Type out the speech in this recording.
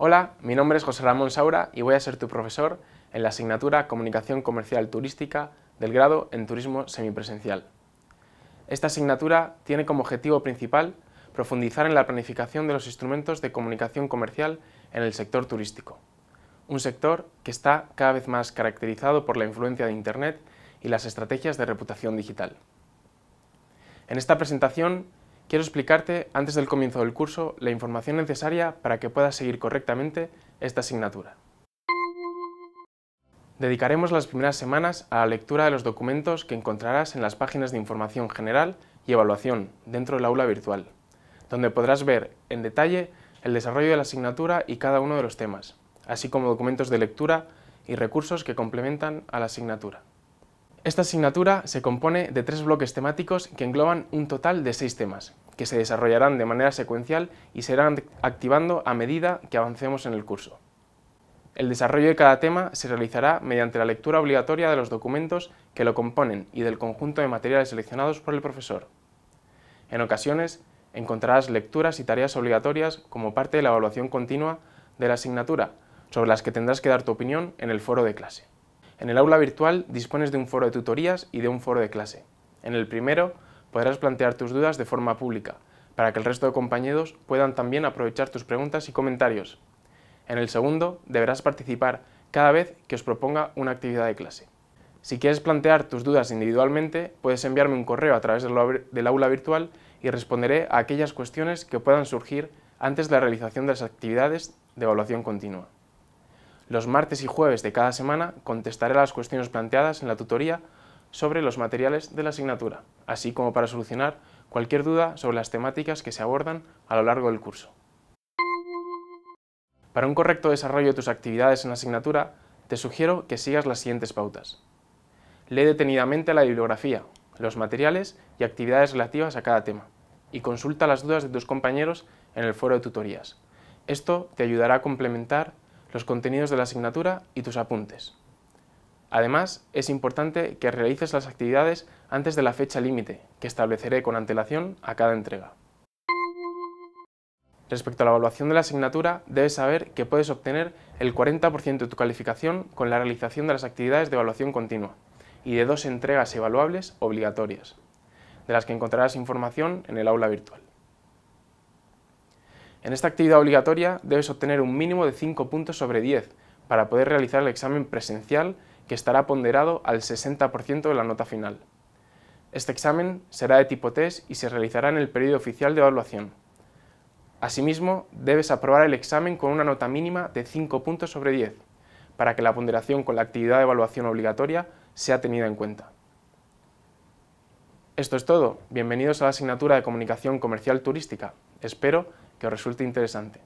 Hola, mi nombre es José Ramón Saura y voy a ser tu profesor en la asignatura Comunicación Comercial Turística del grado en Turismo Semipresencial. Esta asignatura tiene como objetivo principal profundizar en la planificación de los instrumentos de comunicación comercial en el sector turístico, un sector que está cada vez más caracterizado por la influencia de Internet y las estrategias de reputación digital. En esta presentación Quiero explicarte, antes del comienzo del curso, la información necesaria para que puedas seguir correctamente esta asignatura. Dedicaremos las primeras semanas a la lectura de los documentos que encontrarás en las páginas de información general y evaluación dentro del aula virtual, donde podrás ver en detalle el desarrollo de la asignatura y cada uno de los temas, así como documentos de lectura y recursos que complementan a la asignatura. Esta asignatura se compone de tres bloques temáticos que engloban un total de seis temas, que se desarrollarán de manera secuencial y se irán activando a medida que avancemos en el curso. El desarrollo de cada tema se realizará mediante la lectura obligatoria de los documentos que lo componen y del conjunto de materiales seleccionados por el profesor. En ocasiones, encontrarás lecturas y tareas obligatorias como parte de la evaluación continua de la asignatura, sobre las que tendrás que dar tu opinión en el foro de clase. En el aula virtual dispones de un foro de tutorías y de un foro de clase. En el primero podrás plantear tus dudas de forma pública, para que el resto de compañeros puedan también aprovechar tus preguntas y comentarios. En el segundo deberás participar cada vez que os proponga una actividad de clase. Si quieres plantear tus dudas individualmente, puedes enviarme un correo a través del aula virtual y responderé a aquellas cuestiones que puedan surgir antes de la realización de las actividades de evaluación continua. Los martes y jueves de cada semana contestaré las cuestiones planteadas en la tutoría sobre los materiales de la asignatura, así como para solucionar cualquier duda sobre las temáticas que se abordan a lo largo del curso. Para un correcto desarrollo de tus actividades en la asignatura, te sugiero que sigas las siguientes pautas. Lee detenidamente la bibliografía, los materiales y actividades relativas a cada tema, y consulta las dudas de tus compañeros en el foro de tutorías. Esto te ayudará a complementar los contenidos de la asignatura y tus apuntes. Además, es importante que realices las actividades antes de la fecha límite, que estableceré con antelación a cada entrega. Respecto a la evaluación de la asignatura, debes saber que puedes obtener el 40% de tu calificación con la realización de las actividades de evaluación continua y de dos entregas evaluables obligatorias, de las que encontrarás información en el aula virtual. En esta actividad obligatoria debes obtener un mínimo de 5 puntos sobre 10 para poder realizar el examen presencial que estará ponderado al 60% de la nota final. Este examen será de tipo test y se realizará en el periodo oficial de evaluación. Asimismo, debes aprobar el examen con una nota mínima de 5 puntos sobre 10 para que la ponderación con la actividad de evaluación obligatoria sea tenida en cuenta. Esto es todo. Bienvenidos a la asignatura de Comunicación Comercial Turística. Espero que resulte interesante.